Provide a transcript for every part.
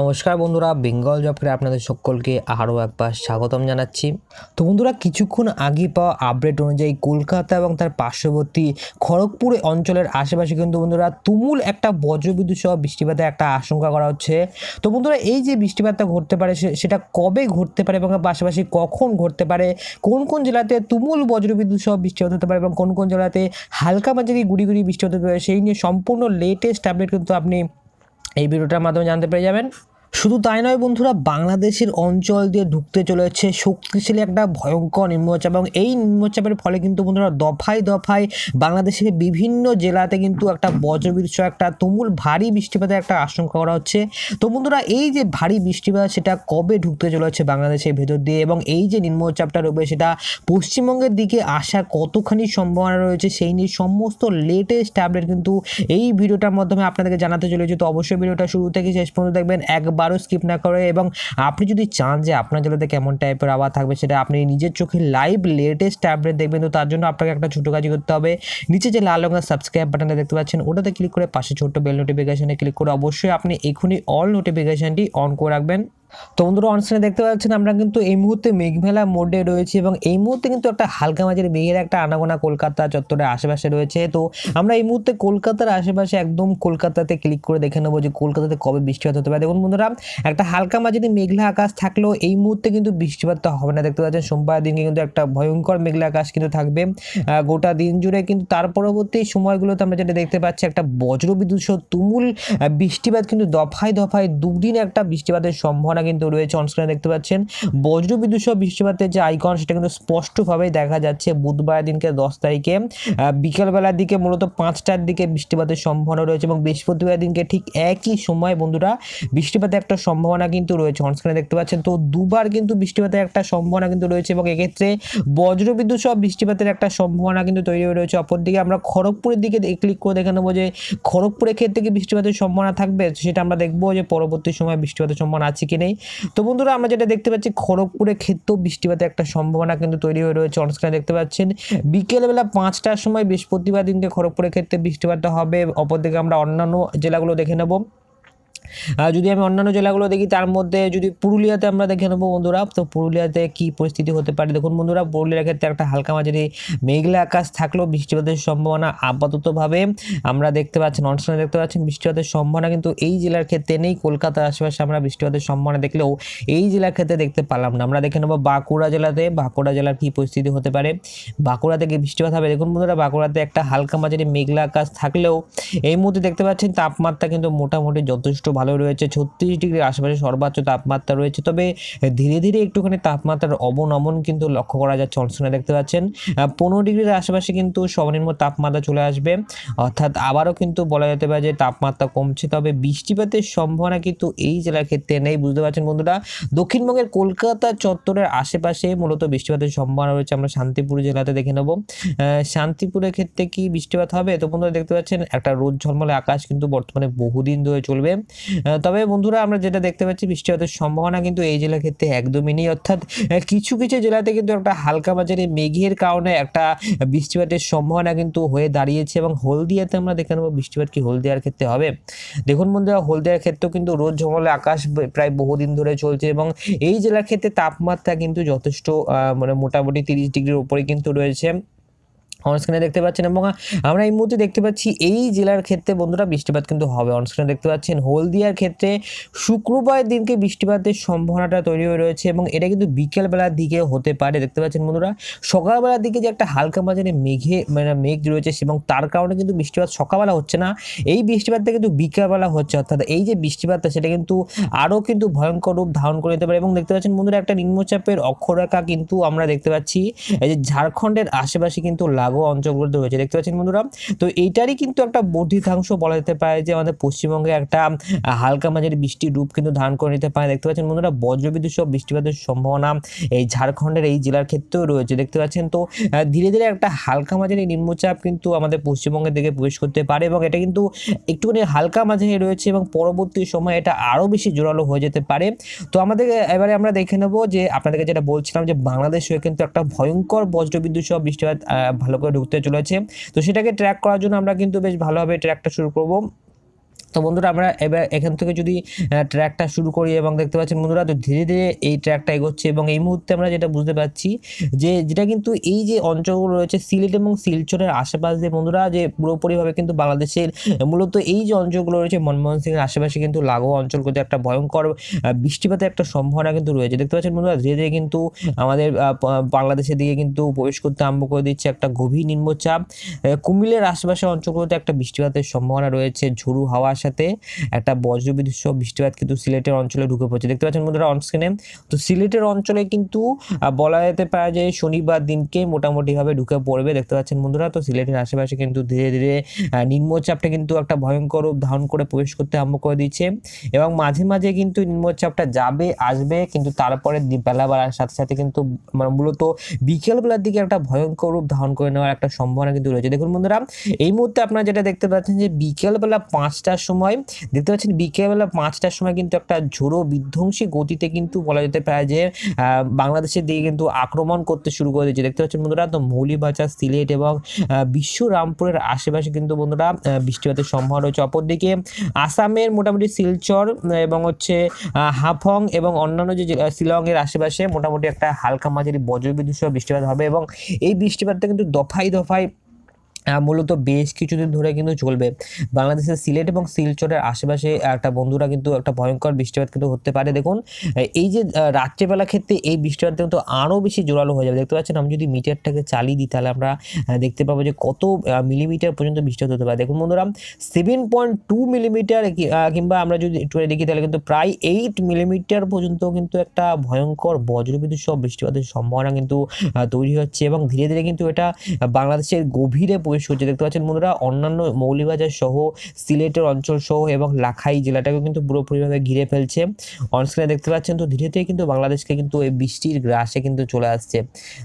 নমস্কার বন্ধুরা বেঙ্গল জব করে আপনাদের সকলকে আরও একবার স্বাগতম জানাচ্ছি তো বন্ধুরা কিছুক্ষণ আগে পাওয়া আপডেট অনুযায়ী কলকাতা এবং তার পার্শ্ববর্তী খড়গপুরে অঞ্চলের আশেপাশে কিন্তু বন্ধুরা তুমুল একটা বজ্রবিদ্যুৎ সহ বৃষ্টিপাতের একটা আশঙ্কা করা হচ্ছে তো বন্ধুরা এই যে বৃষ্টিপাতটা ঘটতে পারে সেটা কবে ঘটতে পারে এবং পাশাপাশি কখন ঘটতে পারে কোন কোন জেলাতে তুমুল বজ্রবিদ্যুৎ সহ বৃষ্টিপাত হতে পারে এবং কোন কোন জেলাতে হালকা মাঝে গুড়ি গুড়ি বৃষ্টিপাত হতে পারে সেই নিয়ে সম্পূর্ণ লেটেস্ট আপডেট কিন্তু আপনি এই ভিডিওটার মাধ্যমে জানতে পেরে যাবেন শুধু তাই নয় বন্ধুরা বাংলাদেশের অঞ্চল দিয়ে ঢুকতে চলেছে শক্তিশালী একটা ভয়ঙ্কর নিম্নচাপ এবং এই নিম্নচাপের ফলে কিন্তু বন্ধুরা দফায় দফায় বাংলাদেশের বিভিন্ন জেলাতে কিন্তু একটা বজ্রবিদ্য একটা তুমুল ভারী বৃষ্টিপাতের একটা আশঙ্কা করা হচ্ছে তো বন্ধুরা এই যে ভারী বৃষ্টিপাত সেটা কবে ঢুকতে চলেছে বাংলাদেশের ভেতর দিয়ে এবং এই যে নিম্নচাপটা রয়েছে সেটা পশ্চিমবঙ্গের দিকে আসা কতখানি সম্ভাবনা রয়েছে সেই নিয়ে সমস্ত লেটেস্ট আপডেট কিন্তু এই ভিডিওটার মাধ্যমে আপনাদেরকে জানাতে চলেছে তো অবশ্যই ভিডিওটা শুরু থেকে শেষ পর্যন্ত দেখবেন একবার বারও স্কিপ না করে এবং আপনি যদি চান যে আপনার জেলাতে কেমন টাইপের আওয়াজ থাকবে সেটা আপনি নিজের চোখে লাইভ লেটেস্ট ট্যাবলেট দেখবেন তো তার জন্য আপনাকে একটা ছোটো কাজ করতে হবে নিচে যে লাল রঙের সাবস্ক্রাইব বাটনটা দেখতে পাচ্ছেন ওটাতে ক্লিক করে পাশে ছোট্ট বেল নোটিফিকেশানে ক্লিক করে অবশ্যই আপনি এখনই অল নোটিফিকেশানটি অন করে রাখবেন তো বন্ধুরা অনস্ক্রিনে দেখতে পাচ্ছেন আমরা কিন্তু এই মুহূর্তে মেঘমেলা মোডে রয়েছে এবং এই মুহূর্তে কিন্তু একটা হালকা মাঝের মেঘের একটা আনাগোনা কলকাতা চত্বরের আশেপাশে রয়েছে তো আমরা এই মুহূর্তে কলকাতার আশেপাশে একদম কলকাতাতে ক্লিক করে দেখে নেবো যে কলকাতাতে কবে বৃষ্টিপাত হতে পারে দেখুন বন্ধুরা একটা হালকা মাঝের মেঘলা আকাশ থাকলেও এই মুহূর্তে কিন্তু বৃষ্টিপাতটা হবে না দেখতে পাচ্ছেন সোমবার দিনকে কিন্তু একটা ভয়ঙ্কর মেঘলা আকাশ কিন্তু থাকবে গোটা দিন জুড়ে কিন্তু তার পরবর্তী সময়গুলোতে আমরা যেটা দেখতে পাচ্ছি একটা বজ্রবিদুষ তুমুল বৃষ্টিপাত কিন্তু দফায় দফায় দুদিন একটা বৃষ্টিপাতের সম্ভাবনা কিন্তু রয়েছে অনস্ক্রিনে দেখতে পাচ্ছেন বজ্রবিদ্যুৎ সহ বৃষ্টিপাতের যে আইকন সেটা কিন্তু স্পষ্টভাবেই দেখা যাচ্ছে বুধবার দিনকে দশ তারিখে বিকেলবেলার দিকে মূলত পাঁচটার দিকে বৃষ্টিপাতের সম্ভাবনা রয়েছে এবং বৃহস্পতিবার দিনকে ঠিক একই সময় বন্ধুরা বৃষ্টিপাতের একটা সম্ভাবনা কিন্তু রয়েছে অনস্ক্রিনে দেখতে পাচ্ছেন তো দুবার কিন্তু বৃষ্টিপাতের একটা সম্ভাবনা কিন্তু রয়েছে এবং এক্ষেত্রে বজ্রবিদ্যুৎ সহ বৃষ্টিপাতের একটা সম্ভাবনা কিন্তু তৈরি হয়ে রয়েছে অপরদিকে আমরা খড়গপুরের দিকে ক্লিক করে দেখে নেবো যে খড়গপুরের ক্ষেত্রে কি বৃষ্টিপাতের সম্ভাবনা থাকবে সেটা আমরা দেখবো যে পরবর্তী সময় বৃষ্টিপাতের সম্ভাবনা আছে কি নেই তো বন্ধুরা আমরা যেটা দেখতে পাচ্ছি খড়গপুরে ক্ষেত্রেও বৃষ্টিপাতের একটা সম্ভাবনা কিন্তু তৈরি হয়ে রয়েছে অনস্ক্রিনে দেখতে পাচ্ছেন বিকেলবেলা পাঁচটার সময় বৃহস্পতিবার দিনকে খড়গপুরের ক্ষেত্রে বৃষ্টিপাত হবে অপরদিকে আমরা অন্যান্য জেলাগুলো দেখে নেব যদি আমি অন্যান্য জেলাগুলো দেখি তার মধ্যে যদি পুরুলিয়াতে আমরা দেখে নেবো বন্ধুরা তো পুরুলিয়াতে কি পরিস্থিতি হতে পারে দেখুন বন্ধুরা পুরুলিয়ার ক্ষেত্রে একটা হালকা মাঝারি মেঘলা আকাশ থাকলেও বৃষ্টিপাতের সম্ভাবনা আপাততভাবে আমরা দেখতে পাচ্ছি ননস্টানে দেখতে পাচ্ছি বৃষ্টিপাতের সম্ভাবনা কিন্তু এই জেলার ক্ষেত্রে নেই কলকাতার আশেপাশে আমরা বৃষ্টিপাতের সম্ভাবনা দেখলেও এই জেলার ক্ষেত্রে দেখতে পারলাম না আমরা দেখে নেবো বাঁকুড়া জেলাতে বাঁকুড়া জেলার কী পরিস্থিতি হতে পারে বাঁকুড়া থেকে বৃষ্টিপাত হবে দেখুন বন্ধুরা বাঁকুড়াতে একটা হালকা মাঝারি মেঘলা আকাশ থাকলেও এই মুহূর্তে দেখতে পাচ্ছেন তাপমাত্রা কিন্তু মোটামুটি যথেষ্ট ভালো রয়েছে ছত্রিশ ডিগ্রির আশেপাশে সর্বোচ্চ তাপমাত্রা রয়েছে তবে ধীরে ধীরে একটুখানি তাপমাত্রার অবনমন কিন্তু লক্ষ্য করা যাচ্ছে অনুষ্ঠানে দেখতে পাচ্ছেন পনেরো ডিগ্রির আশেপাশে কিন্তু সর্বনিম্ন তাপমাত্রা চলে আসবে অর্থাৎ আবারও কিন্তু বলা যেতে পারে যে তাপমাত্রা কমছে তবে বৃষ্টিপাতের সম্ভাবনা কিন্তু এই জেলার ক্ষেত্রে নেই বুঝতে পারছেন বন্ধুরা দক্ষিণবঙ্গের কলকাতা চত্বরের আশেপাশে মূলত বৃষ্টিপাতের সম্ভাবনা রয়েছে আমরা শান্তিপুর জেলাতে দেখে নেব শান্তিপুরের ক্ষেত্রে কি বৃষ্টিপাত হবে তো বন্ধুরা দেখতে পাচ্ছেন একটা রোদ ঝলমলে আকাশ কিন্তু বর্তমানে বহুদিন ধরে চলবে তবে বন্ধুরা আমরা যেটা দেখতে পাচ্ছি বৃষ্টিপাতের সম্ভাবনা কিন্তু এই জেলার ক্ষেত্রে একদমই নেই অর্থাৎ কিছু কিছু জেলাতে কিন্তু একটা হালকা বাজারে মেঘের কারণে একটা বৃষ্টিপাতের সম্ভাবনা কিন্তু হয়ে দাঁড়িয়েছে এবং হলদিয়াতে আমরা দেখে নেবো বৃষ্টিপাত কি হলদিয়ার ক্ষেত্রে হবে দেখুন বন্ধুরা হলদিয়ার ক্ষেত্রেও কিন্তু রোদ ঝমলে আকাশ প্রায় বহুদিন ধরে চলছে এবং এই জেলার ক্ষেত্রে তাপমাত্রা কিন্তু যথেষ্ট মানে মোটামুটি তিরিশ ডিগ্রির ওপরে কিন্তু রয়েছে অনস্ক্রিনে দেখতে পাচ্ছেন এবং আমরা এই মুহূর্তে দেখতে পাচ্ছি এই জেলার ক্ষেত্রে বন্ধুরা বৃষ্টিপাত কিন্তু হবে অনস্ক্রিনে দেখতে পাচ্ছেন হলদিয়ার ক্ষেত্রে শুক্রবার দিনকে বৃষ্টিপাতের সম্ভাবনাটা তৈরি হয়ে রয়েছে এবং এটা কিন্তু বিকেলবেলার দিকে হতে পারে দেখতে পাচ্ছেন বন্ধুরা সকালবেলার দিকে যে একটা হালকা মাঝে মেঘে মানে মেঘ রয়েছে এবং তার কারণে কিন্তু বৃষ্টিপাত সকালবেলা হচ্ছে না এই বৃষ্টিপাতটা কিন্তু বিকেলবেলা হচ্ছে অর্থাৎ এই যে বৃষ্টিপাতটা সেটা কিন্তু আরও কিন্তু ভয়ঙ্কর রূপ ধারণ করে নিতে পারে এবং দেখতে পাচ্ছেন বন্ধুরা একটা নিম্নচাপের অক্ষরেখা কিন্তু আমরা দেখতে পাচ্ছি এই যে ঝাড়খণ্ডের আশেপাশে কিন্তু লাগ লাগোয়া অঞ্চলগুলোতে রয়েছে দেখতে পাচ্ছেন বন্ধুরা তো এইটারই কিন্তু একটা বর্ধিতাংশ বলা যেতে পারে যে আমাদের পশ্চিমবঙ্গে একটা হালকা মাঝারি বৃষ্টির রূপ কিন্তু ধান করে নিতে পারে দেখতে পাচ্ছেন বন্ধুরা বজ্রবিদ্যুৎ সহ বৃষ্টিপাতের সম্ভাবনা এই ঝাড়খণ্ডের এই জেলার ক্ষেত্রেও রয়েছে দেখতে পাচ্ছেন তো ধীরে ধীরে একটা হালকা মাঝারি নিম্নচাপ কিন্তু আমাদের পশ্চিমবঙ্গের দিকে প্রবেশ করতে পারে এবং এটা কিন্তু একটুখানি হালকা মাঝারি রয়েছে এবং পরবর্তী সময় এটা আরও বেশি জোরালো হয়ে যেতে পারে তো আমাদের এবারে আমরা দেখে নেব যে আপনাদেরকে যেটা বলছিলাম যে বাংলাদেশেও কিন্তু একটা ভয়ঙ্কর বজ্রবিদ্যুৎ সহ বৃষ্টিপাত ভালো করে ঢুকতে চলেছে তো সেটাকে ট্র্যাক করার জন্য আমরা কিন্তু বেশ ভালোভাবে ট্র্যাকটা শুরু করবো তো বন্ধুরা আমরা এবার এখান থেকে যদি ট্র্যাকটা শুরু করি এবং দেখতে পাচ্ছেন বন্ধুরা তো ধীরে ধীরে এই ট্র্যাকটা এগোচ্ছে এবং এই মুহূর্তে আমরা যেটা বুঝতে পারছি যে যেটা কিন্তু এই যে অঞ্চলগুলো রয়েছে সিলেট এবং শিলচরের আশেপাশ দিয়ে বন্ধুরা যে পুরোপুরিভাবে কিন্তু বাংলাদেশের মূলত এই যে অঞ্চলগুলো রয়েছে মনমোহন সিংয়ের আশেপাশে কিন্তু লাগোয়া অঞ্চলগুলোতে একটা ভয়ঙ্কর বৃষ্টিপাতের একটা সম্ভাবনা কিন্তু রয়েছে দেখতে পাচ্ছেন বন্ধুরা ধীরে ধীরে কিন্তু আমাদের বাংলাদেশের দিকে কিন্তু প্রবেশ করতে আরম্ভ করে দিচ্ছে একটা গভীর নিম্নচাপ কুমিলের আশেপাশে অঞ্চলগুলোতে একটা বৃষ্টিপাতের সম্ভাবনা রয়েছে ঝুরু হাওয়া সাথে একটা বজ্রবিদ্যুৎ সহ বৃষ্টিপাত কিন্তু সিলেটের অঞ্চলে ঢুকে পড়ছে দেখতে পাচ্ছেন বন্ধুরা অনস্ক্রিনে তো সিলেটের অঞ্চলে কিন্তু বলা যেতে পারে যে শনিবার দিনকে মোটামুটিভাবে ঢুকে পড়বে দেখতে পাচ্ছেন বন্ধুরা তো সিলেটের আশেপাশে কিন্তু ধীরে ধীরে নিম্নচাপটা কিন্তু একটা ভয়ঙ্কর রূপ ধারণ করে প্রবেশ করতে আরম্ভ করে দিচ্ছে এবং মাঝে মাঝে কিন্তু নিম্নচাপটা যাবে আসবে কিন্তু তারপরে বেলা বাড়ার সাথে সাথে কিন্তু মানে মূলত বিকেলবেলার দিকে একটা ভয়ঙ্কর রূপ ধারণ করে নেওয়ার একটা সম্ভাবনা কিন্তু রয়েছে দেখুন বন্ধুরা এই মুহূর্তে আপনারা যেটা দেখতে পাচ্ছেন যে বিকেলবেলা পাঁচটার সময় সময় দেখতে পাচ্ছেন বিকেলবেলা পাঁচটার সময় কিন্তু একটা ঝোড়ো বিধ্বংসী গতিতে কিন্তু বলা যেতে পারে যে বাংলাদেশের দিকে কিন্তু আক্রমণ করতে শুরু করে দিয়েছে দেখতে পাচ্ছেন বন্ধুরা তো মৌলিবাজার সিলেট এবং বিশ্ব রামপুরের আশেপাশে কিন্তু বন্ধুরা বৃষ্টিপাতের সম্ভাবনা রয়েছে অপরদিকে আসামের মোটামুটি শিলচর এবং হচ্ছে হাফং এবং অন্যান্য যে শিলংয়ের আশেপাশে মোটামুটি একটা হালকা মাঝারি বজ্রবিদ্যুৎ সহ বৃষ্টিপাত হবে এবং এই বৃষ্টিপাতটা কিন্তু দফায় দফায় মূলত বেশ কিছুদিন ধরে কিন্তু চলবে বাংলাদেশের সিলেট এবং শিলচরের আশেপাশে একটা বন্ধুরা কিন্তু একটা ভয়ঙ্কর বৃষ্টিপাত কিন্তু হতে পারে দেখুন এই যে রাত্রেবেলা ক্ষেত্রে এই বৃষ্টিপাত কিন্তু আরও বেশি জোরালো হয়ে যাবে দেখতে পাচ্ছেন আমি যদি মিটারটাকে চালিয়ে দিই তাহলে আমরা দেখতে পাবো যে কত মিলিমিটার পর্যন্ত বৃষ্টিপাত হতে পারে দেখুন বন্ধুরা সেভেন পয়েন্ট টু মিলিমিটার কিংবা আমরা যদি একটু দেখি তাহলে কিন্তু প্রায় এইট মিলিমিটার পর্যন্ত কিন্তু একটা ভয়ঙ্কর বজ্রবিদ্যুৎ সব বৃষ্টিপাতের সম্ভাবনা কিন্তু তৈরি হচ্ছে এবং ধীরে ধীরে কিন্তু এটা বাংলাদেশের গভীরে ডুবে সূর্য দেখতে পাচ্ছেন বন্ধুরা অন্যান্য মৌলিবাজার সহ সিলেটের অঞ্চল সহ এবং লাখাই জেলাটাকেও কিন্তু পুরোপুরিভাবে ঘিরে ফেলছে অনস্ক্রিনে দেখতে পাচ্ছেন তো ধীরে ধীরে কিন্তু বাংলাদেশকে কিন্তু এই বৃষ্টির গ্রাসে কিন্তু চলে আসছে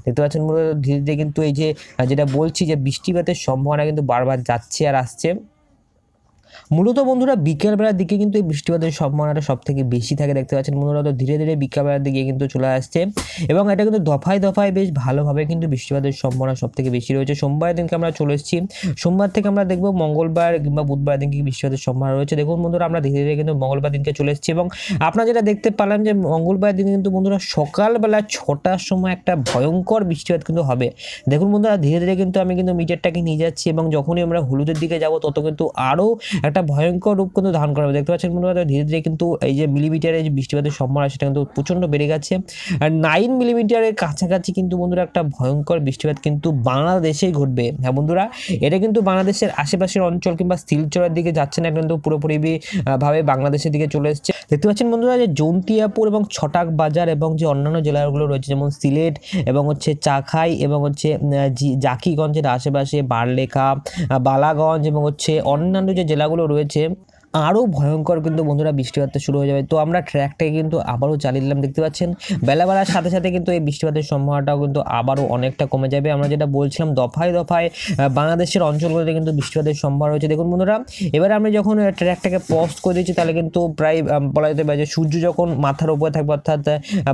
দেখতে পাচ্ছেন বন্ধুরা ধীরে ধীরে কিন্তু এই যে যেটা বলছি যে বৃষ্টিপাতের সম্ভাবনা কিন্তু বারবার যাচ্ছে আর আসছে মূলত বন্ধুরা বিকেলবেলার দিকে কিন্তু এই বৃষ্টিপাতের সম্ভাবনাটা সব থেকে বেশি থাকে দেখতে পাচ্ছেন মূলত ধীরে ধীরে বিকেলবেলার দিকে কিন্তু চলে আসছে এবং এটা কিন্তু দফায় দফায় বেশ ভালোভাবে কিন্তু বৃষ্টিপাতের সম্ভাবনা সব থেকে বেশি রয়েছে সোমবার দিনকে আমরা চলে এসেছি সোমবার থেকে আমরা দেখবো মঙ্গলবার কিংবা বুধবার দিনকে বৃষ্টিপাতের সম্ভাবনা রয়েছে দেখুন বন্ধুরা আমরা ধীরে ধীরে কিন্তু মঙ্গলবার দিনকে চলে এসেছি এবং আপনারা যেটা দেখতে পারলাম যে মঙ্গলবার দিনে কিন্তু বন্ধুরা সকালবেলা ছটার সময় একটা ভয়ঙ্কর বৃষ্টিপাত কিন্তু হবে দেখুন বন্ধুরা ধীরে ধীরে কিন্তু আমি কিন্তু মিটারটাকে নিয়ে যাচ্ছি এবং যখনই আমরা হলুদের দিকে যাব তত কিন্তু আরও একটা ভয়ঙ্কর রূপ কিন্তু ধারণ করা হবে দেখতে পাচ্ছেন মনে হয় ধীরে ধীরে কিন্তু এই যে মিলিমিটারের যে বৃষ্টিপাতের সম্ভাবনা সেটা কিন্তু প্রচণ্ড বেড়ে গেছে আর নাইন মিলিমিটারের কাছাকাছি কিন্তু বন্ধুরা একটা ভয়ঙ্কর বৃষ্টিপাত কিন্তু বাংলাদেশেই ঘটবে হ্যাঁ বন্ধুরা এটা কিন্তু বাংলাদেশের আশেপাশের অঞ্চল কিংবা শিলচরের দিকে যাচ্ছে না কিন্তু পুরোপুরি ভাবে বাংলাদেশের দিকে চলে এসছে দেখতে পাচ্ছেন বন্ধুরা যে জন্তিয়াপুর এবং ছটাক বাজার এবং যে অন্যান্য জেলাগুলো রয়েছে যেমন সিলেট এবং হচ্ছে চাখাই এবং হচ্ছে জাকিগঞ্জের আশেপাশে বারলেখা বালাগঞ্জ এবং হচ্ছে অন্যান্য যে জেলা খেলাগুলো রয়েছে আরও ভয়ঙ্কর কিন্তু বন্ধুরা বৃষ্টিপাতটা শুরু হয়ে যাবে তো আমরা ট্র্যাকটাকে কিন্তু আবারও চালিয়ে দিলাম দেখতে পাচ্ছেন বেলা সাথে সাথে কিন্তু এই বৃষ্টিপাতের সম্ভাবনাটাও কিন্তু আবারও অনেকটা কমে যাবে আমরা যেটা বলছিলাম দফায় দফায় বাংলাদেশের অঞ্চলগুলোতে কিন্তু বৃষ্টিপাতের সম্ভাবনা রয়েছে দেখুন বন্ধুরা এবার আমরা যখন ট্র্যাকটাকে পজ করে দিচ্ছি তাহলে কিন্তু প্রায় বলা যেতে পারে যে সূর্য যখন মাথার উপরে থাকবে অর্থাৎ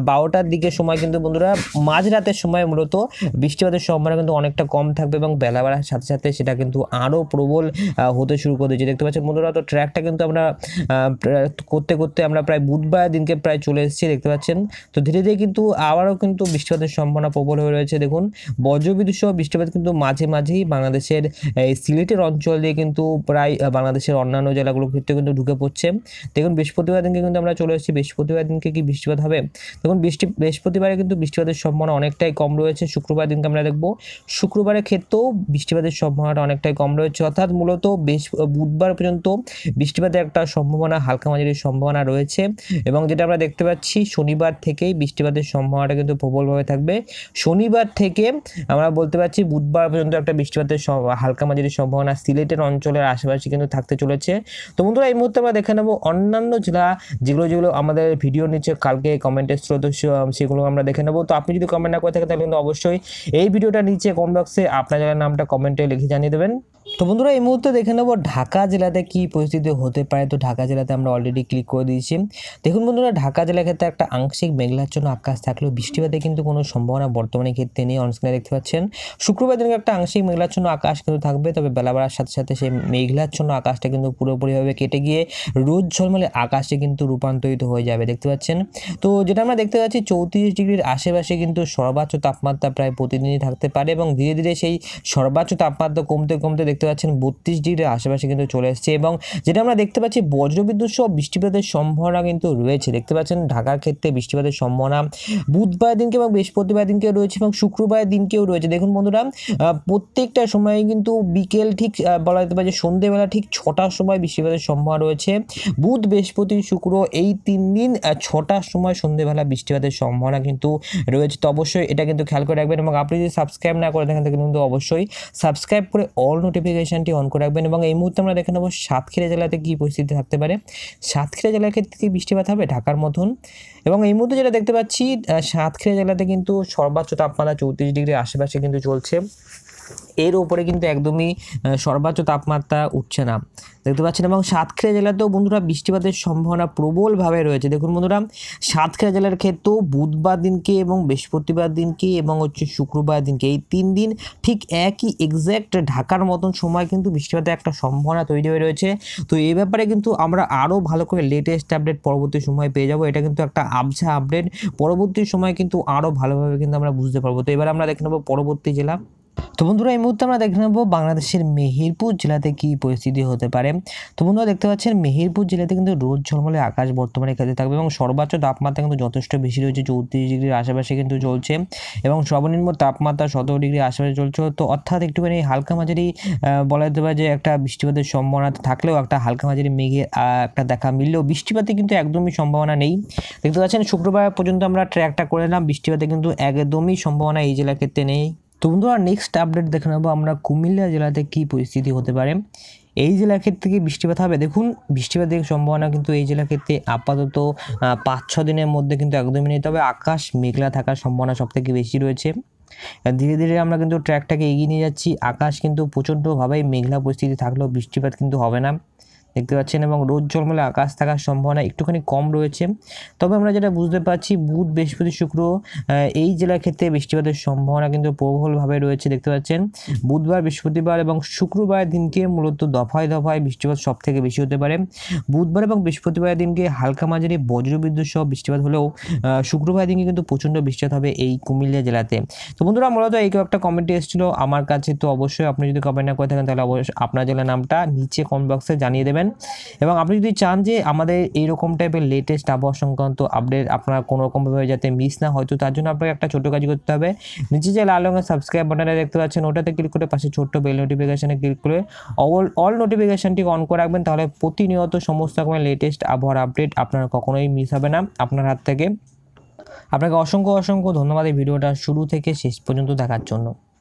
বারোটার দিকে সময় কিন্তু বন্ধুরা মাঝরাতের সময় মূলত বৃষ্টিপাতের সম্ভাবনা কিন্তু অনেকটা কম থাকবে এবং বেলা সাথে সাথে সেটা কিন্তু আরও প্রবল হতে শুরু করে দিচ্ছে দেখতে পাচ্ছেন বন্ধুরা তো ট্র্যাকটা কিন্তু আমরা করতে করতে আমরা প্রায় বুধবার দিনকে প্রায় চলে এসেছি দেখতে পাচ্ছেন তো ধীরে ধীরে কিন্তু আবারও কিন্তু বৃষ্টিপাতের সম্ভাবনা প্রবল হয়ে রয়েছে দেখুন বজ্রবিদ্যুৎ সহ বৃষ্টিপাত কিন্তু মাঝে মাঝেই বাংলাদেশের এই সিলেটের অঞ্চল দিয়ে কিন্তু প্রায় বাংলাদেশের অন্যান্য জেলাগুলোর ক্ষেত্রে কিন্তু ঢুকে পড়ছে দেখুন বৃহস্পতিবার দিনকে কিন্তু আমরা চলে এসেছি বৃহস্পতিবার দিনকে কি বৃষ্টিপাত হবে দেখুন বৃষ্টি বৃহস্পতিবারে কিন্তু বৃষ্টিপাতের সম্ভাবনা অনেকটাই কম রয়েছে শুক্রবার দিনকে আমরা দেখবো শুক্রবারের ক্ষেত্রেও বৃষ্টিপাতের সম্ভাবনাটা অনেকটাই কম রয়েছে অর্থাৎ মূলত বেশ বুধবার পর্যন্ত বৃষ্টি বৃষ্টিপাতের একটা সম্ভাবনা হালকা মাঝারি সম্ভাবনা রয়েছে এবং যেটা আমরা দেখতে পাচ্ছি শনিবার থেকেই বৃষ্টিপাতের সম্ভাবনাটা কিন্তু প্রবলভাবে থাকবে শনিবার থেকে আমরা বলতে পারছি বুধবার পর্যন্ত একটা বৃষ্টিপাতের হালকা মাঝারি সম্ভাবনা সিলেটের অঞ্চলের আশেপাশে কিন্তু থাকতে চলেছে তো বন্ধুরা এই মুহূর্তে আমরা দেখে নেবো অন্যান্য জেলা যেগুলো যেগুলো আমাদের ভিডিও নিচ্ছে কালকে কমেন্টের স্রোত সেগুলো আমরা দেখে নেবো তো আপনি যদি কমেন্ট না করে থাকেন তাহলে কিন্তু অবশ্যই এই ভিডিওটা নিচে কমেন্ট বক্সে আপনার জায়গার নামটা কমেন্টে লিখে জানিয়ে দেবেন তো বন্ধুরা এই মুহূর্তে দেখে নেবো ঢাকা জেলাতে কি পরিস্থিতি হতে পারে তো ঢাকা জেলাতে আমরা অলরেডি ক্লিক করে দিয়েছি দেখুন বন্ধুরা ঢাকা জেলার ক্ষেত্রে একটা আংশিক মেঘলার জন্য আকাশ থাকলেও বৃষ্টিপাতে কিন্তু কোনো সম্ভাবনা বর্তমানে ক্ষেত্রে নেই অনস্ক্রিনে দেখতে পাচ্ছেন শুক্রবার দিনকে একটা আংশিক মেঘলার জন্য আকাশ কিন্তু থাকবে তবে বেলা বাড়ার সাথে সাথে সেই মেঘলার জন্য আকাশটা কিন্তু পুরোপুরিভাবে কেটে গিয়ে রোদ ঝলমলে আকাশে কিন্তু রূপান্তরিত হয়ে যাবে দেখতে পাচ্ছেন তো যেটা আমরা দেখতে পাচ্ছি চৌত্রিশ ডিগ্রির আশেপাশে কিন্তু সর্বোচ্চ তাপমাত্রা প্রায় প্রতিদিনই থাকতে পারে এবং ধীরে ধীরে সেই সর্বোচ্চ তাপমাত্রা কমতে কমতে দেখতে দেখতে পাচ্ছেন বত্রিশ ডিগ্রির আশেপাশে কিন্তু চলে এসেছে এবং যেটা আমরা দেখতে পাচ্ছি বজ্রবিদ্যুৎ সহ বৃষ্টিপাতের সম্ভাবনা কিন্তু রয়েছে দেখতে পাচ্ছেন ঢাকার ক্ষেত্রে বৃষ্টিপাতের সম্ভাবনা বুধবার দিনকে এবং বৃহস্পতিবার দিনকেও রয়েছে এবং শুক্রবার দিনকেও রয়েছে দেখুন বন্ধুরা প্রত্যেকটা সময়ে কিন্তু বিকেল ঠিক বলা যেতে পারে যে সন্ধেবেলা ঠিক ছটার সময় বৃষ্টিপাতের সম্ভাবনা রয়েছে বুধ বৃহস্পতি শুক্র এই তিন দিন ছটার সময় সন্ধেবেলা বৃষ্টিপাতের সম্ভাবনা কিন্তু রয়েছে তো অবশ্যই এটা কিন্তু খেয়াল করে রাখবেন এবং আপনি যদি সাবস্ক্রাইব না করে দেখেন তাহলে কিন্তু অবশ্যই সাবস্ক্রাইব করে অল নোটিফিকেশন নোটিফিকেশানটি অন করে রাখবেন এবং এই মুহূর্তে আমরা দেখে নেব সাতক্ষীরা জেলাতে কী পরিস্থিতি থাকতে পারে সাতক্ষীরা জেলার ক্ষেত্রে কি বৃষ্টিপাত হবে ঢাকার মতন এবং এই মুহূর্তে যেটা দেখতে পাচ্ছি সাতক্ষীরা জেলাতে কিন্তু সর্বোচ্চ তাপমাত্রা চৌত্রিশ ডিগ্রি আশেপাশে কিন্তু চলছে এর ওপরে কিন্তু একদমই সর্বোচ্চ তাপমাত্রা উঠছে না দেখতে পাচ্ছেন এবং সাতক্ষীরা জেলাতেও বন্ধুরা বৃষ্টিপাতের সম্ভাবনা প্রবলভাবে রয়েছে দেখুন বন্ধুরা সাতক্ষীরা জেলার ক্ষেত্রেও বুধবার দিনকে এবং বৃহস্পতিবার দিনকে এবং হচ্ছে শুক্রবার দিনকে এই তিন দিন ঠিক একই এক্স্যাক্ট ঢাকার মতন সময় কিন্তু বৃষ্টিপাতের একটা সম্ভাবনা তৈরি হয়ে রয়েছে তো এই ব্যাপারে কিন্তু আমরা আরও ভালো করে লেটেস্ট আপডেট পরবর্তী সময় পেয়ে যাব এটা কিন্তু একটা আবছা আপডেট পরবর্তী সময় কিন্তু আরও ভালোভাবে কিন্তু আমরা বুঝতে পারবো তো এবার আমরা দেখে নেবো পরবর্তী জেলা তো বন্ধুরা এই মুহূর্তে আমরা দেখে নেব বাংলাদেশের মেহেরপুর জেলাতে কি পরিস্থিতি হতে পারে তো বন্ধুরা দেখতে পাচ্ছেন মেহেরপুর জেলাতে কিন্তু রোদ ঝলমলে আকাশ বর্তমানে খেতে থাকবে এবং সর্বোচ্চ তাপমাত্রা কিন্তু যথেষ্ট বেশি রয়েছে চৌত্রিশ ডিগ্রির আশেপাশে কিন্তু চলছে এবং সর্বনিম্ন তাপমাত্রা সতেরো ডিগ্রির আশেপাশে চলছে তো অর্থাৎ একটুখানি হালকা মাঝারি বলা যেতে পারে যে একটা বৃষ্টিপাতের সম্ভাবনা থাকলেও একটা হালকা মাঝারি মেঘে একটা দেখা মিললেও বৃষ্টিপাতে কিন্তু একদমই সম্ভাবনা নেই দেখতে পাচ্ছেন শুক্রবার পর্যন্ত আমরা ট্র্যাকটা করে নিলাম বৃষ্টিপাতে কিন্তু একদমই সম্ভাবনা এই জেলার ক্ষেত্রে নেই বন্ধুরা নেক্সট আপডেট দেখে নেবো আমরা কুমিল্লা জেলাতে কী পরিস্থিতি হতে পারে এই জেলার ক্ষেত্রে কি বৃষ্টিপাত হবে দেখুন বৃষ্টিপাত দেখে সম্ভাবনা কিন্তু এই জেলার ক্ষেত্রে আপাতত পাঁচ ছ দিনের মধ্যে কিন্তু একদমই নেই তবে আকাশ মেঘলা থাকার সম্ভাবনা সব থেকে বেশি রয়েছে ধীরে ধীরে আমরা কিন্তু ট্র্যাকটাকে এগিয়ে নিয়ে যাচ্ছি আকাশ কিন্তু প্রচণ্ডভাবেই মেঘলা পরিস্থিতি থাকলেও বৃষ্টিপাত কিন্তু হবে না দেখতে পাচ্ছেন এবং রোদ ঝলমলে আকাশ থাকার সম্ভাবনা একটুখানি কম রয়েছে তবে আমরা যেটা বুঝতে পারছি বুধ বৃহস্পতি শুক্র এই জেলার ক্ষেত্রে বৃষ্টিপাতের সম্ভাবনা কিন্তু প্রবলভাবে রয়েছে দেখতে পাচ্ছেন বুধবার বৃহস্পতিবার এবং শুক্রবার দিনকে মূলত দফায় দফায় বৃষ্টিপাত সব থেকে বেশি হতে পারে বুধবার এবং বৃহস্পতিবার দিনকে হালকা মাঝারি বজ্রবিদ্যুৎ সহ বৃষ্টিপাত হলেও শুক্রবার দিনকে কিন্তু প্রচণ্ড বৃষ্টিপাত হবে এই কুমিল্লা জেলাতে তো বন্ধুরা মূলত এই একটা কমেন্ট এসেছিল আমার কাছে তো অবশ্যই আপনি যদি কমেন্ট না করে থাকেন তাহলে অবশ্যই আপনার জেলার নামটা নিচে কমেন্ট বক্সে জানিয়ে দেবেন পারেন এবং আপনি যদি চান যে আমাদের এইরকম টাইপের লেটেস্ট আবহাওয়া সংক্রান্ত আপডেট আপনার কোনোরকমভাবে যাতে মিস না হয় তো তার জন্য আপনাকে একটা ছোটো কাজ করতে হবে নিচে যে লাল রঙের সাবস্ক্রাইব বাটনে দেখতে পাচ্ছেন ওটাতে ক্লিক করে পাশে ছোট্ট বেল নোটিফিকেশানে ক্লিক করে অল অল নোটিফিকেশানটি অন করে রাখবেন তাহলে প্রতিনিয়ত সমস্ত রকমের লেটেস্ট আবহাওয়ার আপডেট আপনার কখনোই মিস হবে না আপনার হাত থেকে আপনাকে অসংখ্য অসংখ্য ধন্যবাদ এই ভিডিওটা শুরু থেকে শেষ পর্যন্ত দেখার জন্য